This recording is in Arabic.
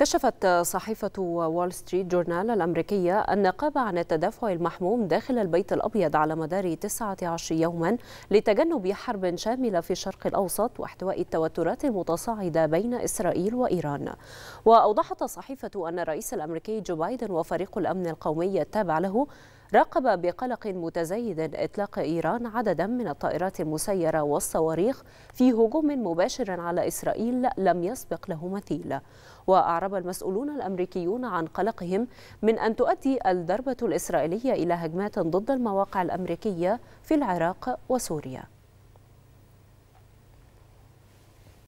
كشفت صحيفة وول ستريت جورنال الأمريكية النقابة عن التدافع المحموم داخل البيت الأبيض على مدار 19 يوما لتجنب حرب شاملة في الشرق الأوسط واحتواء التوترات المتصاعدة بين إسرائيل وإيران وأوضحت الصحيفة أن الرئيس الأمريكي جو بايدن وفريق الأمن القومي التابع له راقب بقلق متزايد إطلاق إيران عددا من الطائرات المسيرة والصواريخ في هجوم مباشر على إسرائيل لم يسبق له مثيل وأعرب المسؤولون الأمريكيون عن قلقهم من أن تؤدي الضربة الإسرائيلية إلى هجمات ضد المواقع الأمريكية في العراق وسوريا